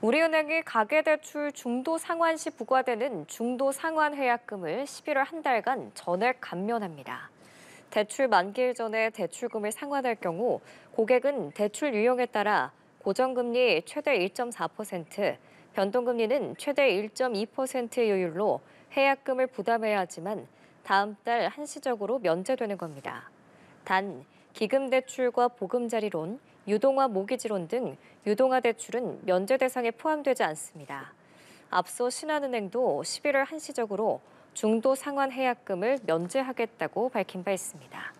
우리은행이 가계대출 중도 상환 시 부과되는 중도 상환 해약금을 11월 한 달간 전액 감면합니다. 대출 만기일 전에 대출금을 상환할 경우 고객은 대출 유형에 따라 고정금리 최대 1.4%, 변동금리는 최대 1.2%의 요율로 해약금을 부담해야 하지만 다음 달 한시적으로 면제되는 겁니다. 단, 기금대출과 보금자리론, 유동화 모기지론 등 유동화 대출은 면제 대상에 포함되지 않습니다. 앞서 신한은행도 11월 한시적으로 중도 상환 해약금을 면제하겠다고 밝힌 바 있습니다.